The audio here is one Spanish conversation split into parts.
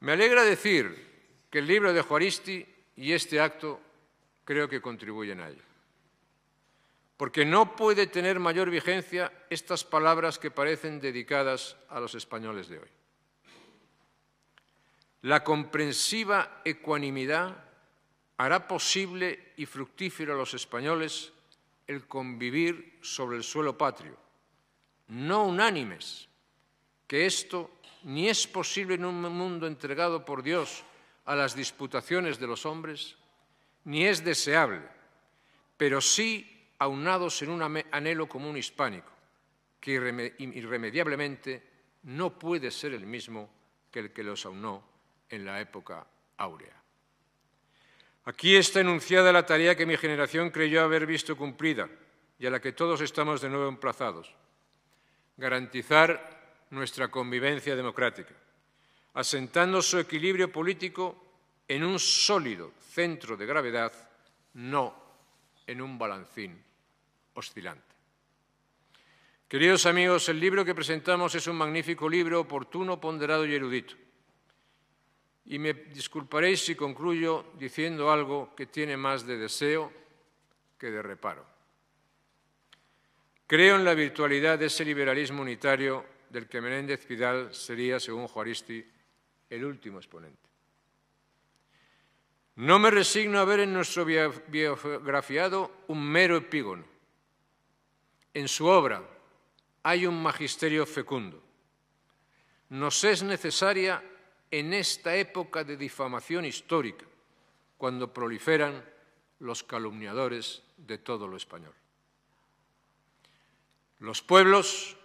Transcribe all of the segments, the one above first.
Me alegra decir que el libro de Juaristi y este acto creo que contribuyen a ello. Porque no puede tener mayor vigencia estas palabras que parecen dedicadas a los españoles de hoy. La comprensiva ecuanimidad hará posible y fructífero a los españoles el convivir sobre el suelo patrio, no unánimes, que esto ni es posible en un mundo entregado por Dios a las disputaciones de los hombres, ni es deseable, pero sí aunados en un anhelo común hispánico, que irremediablemente no puede ser el mismo que el que los aunó en la época áurea. Aquí está enunciada la tarea que mi generación creyó haber visto cumplida y a la que todos estamos de nuevo emplazados. Garantizar nuestra convivencia democrática, asentando su equilibrio político en un sólido centro de gravedad, no en un balancín oscilante. Queridos amigos, el libro que presentamos es un magnífico libro, oportuno, ponderado y erudito. Y me disculparéis si concluyo diciendo algo que tiene más de deseo que de reparo. Creo en la virtualidad de ese liberalismo unitario del que Menéndez Vidal sería, según Juaristi, el último exponente. No me resigno a ver en nuestro biografiado un mero epígono. En su obra hay un magisterio fecundo. Nos es necesaria en esta época de difamación histórica, cuando proliferan los calumniadores de todo lo español. Los pueblos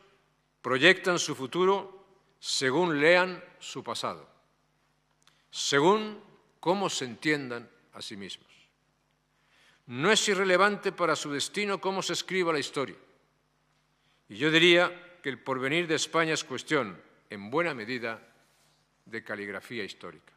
proyectan su futuro según lean su pasado, según cómo se entiendan a sí mismos. No es irrelevante para su destino cómo se escriba la historia. Y yo diría que el porvenir de España es cuestión, en buena medida, de caligrafía histórica.